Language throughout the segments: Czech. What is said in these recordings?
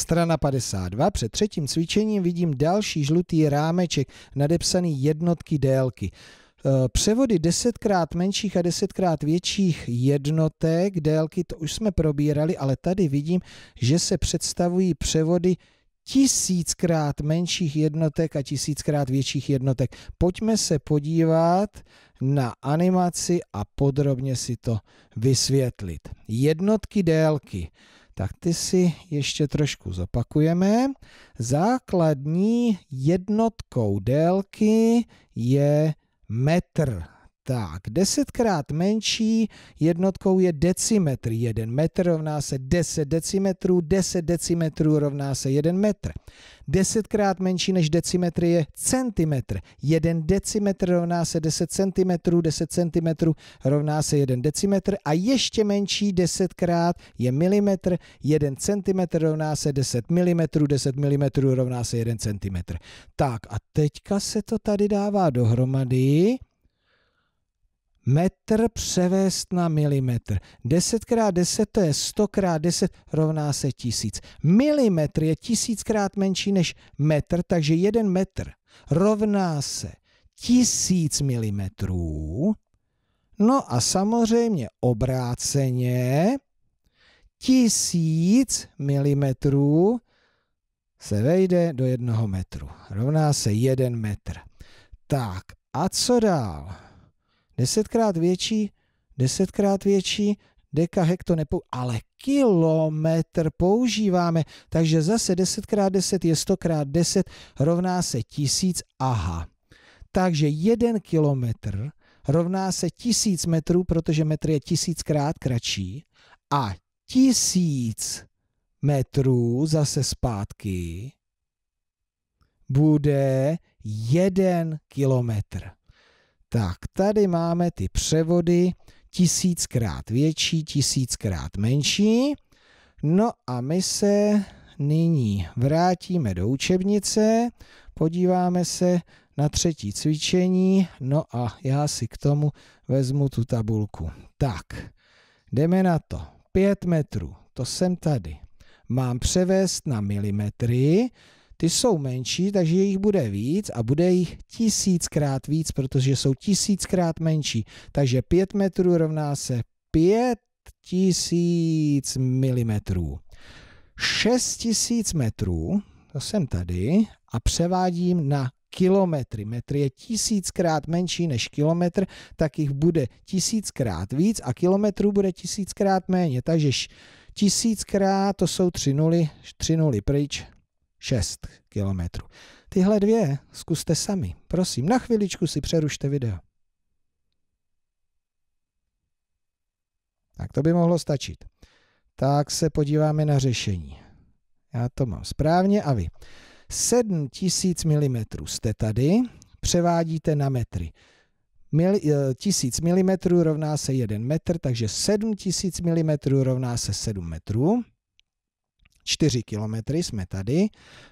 Strana 52. Před třetím cvičením vidím další žlutý rámeček nadepsaný jednotky délky. Eh, převody desetkrát menších a desetkrát větších jednotek délky, to už jsme probírali, ale tady vidím, že se představují převody tisíckrát menších jednotek a tisíckrát větších jednotek. Pojďme se podívat na animaci a podrobně si to vysvětlit. Jednotky délky tak ty si ještě trošku zopakujeme. Základní jednotkou délky je metr. Tak, desetkrát menší jednotkou je decimetr. Jeden metr rovná se 10 decimetrů, 10 decimetrů rovná se jeden metr. Desetkrát menší než decimetr je centimetr. Jeden decimetr rovná se 10 centimetrů, 10 centimetrů rovná se jeden decimetr a ještě menší desetkrát je milimetr, Jeden centimetr rovná se 10 milimetrů, 10 milimetrů rovná se jeden centimetr. Tak a teďka se to tady dává dohromady metr převést na milimetr. 10 x 10 to je 100 x 10 rovná se 1000. Milimetr je 1000 tisíckrát menší než metr, takže 1 metr rovná se 1000 milimetrů. No a samozřejmě obráceně 1000 milimetrů se vejde do jednoho metru. Rovná se jeden metr. Tak a co dál? Desetkrát větší, desetkrát větší, deka, hekto, nepou... ale kilometr používáme, takže zase 10x10 je 100x10 rovná se tisíc, aha. Takže jeden kilometr rovná se tisíc metrů, protože metr je tisíckrát kratší a tisíc metrů zase zpátky bude jeden kilometr. Tak tady máme ty převody tisíckrát větší, tisíckrát menší. No a my se nyní vrátíme do učebnice, podíváme se na třetí cvičení, no a já si k tomu vezmu tu tabulku. Tak, jdeme na to. 5 metrů, to jsem tady. Mám převést na milimetry, ty jsou menší, takže jich bude víc a bude jich tisíckrát víc, protože jsou tisíckrát menší. Takže 5 metrů rovná se 5 tisíc milimetrů. 6 tisíc metrů, to jsem tady, a převádím na kilometry. Metr je tisíckrát menší než kilometr, tak jich bude tisíckrát víc a kilometrů bude tisíckrát méně. Takže tisíckrát to jsou tři nuly, tři nuly pryč, 6 km. Tyhle dvě zkuste sami. Prosím, na chviličku si přerušte video. Tak to by mohlo stačit. Tak se podíváme na řešení. Já to mám správně a vy. 7000 mm jste tady, převádíte na metry. Mil, 1000 eh, mm rovná se 1 metr, takže 7000 mm rovná se 7 metrů. 4 kilometry jsme tady,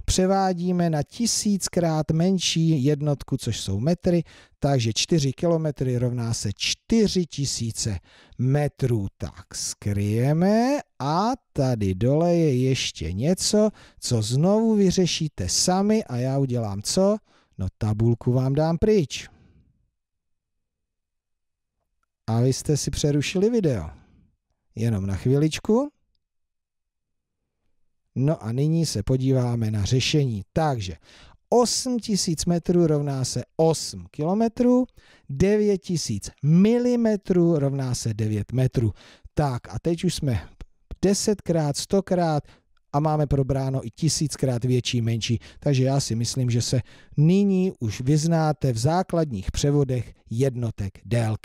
převádíme na tisíckrát menší jednotku, což jsou metry, takže 4 kilometry rovná se 4 tisíce metrů. Tak skryjeme a tady dole je ještě něco, co znovu vyřešíte sami a já udělám co? No tabulku vám dám pryč. A vy jste si přerušili video. Jenom na chviličku. No a nyní se podíváme na řešení. Takže 8000 metrů rovná se 8 kilometrů, 9000 mm rovná se 9 metrů. Tak a teď už jsme 10 x 100 x a máme probráno i tisíckrát větší, menší. Takže já si myslím, že se nyní už vyznáte v základních převodech jednotek délky.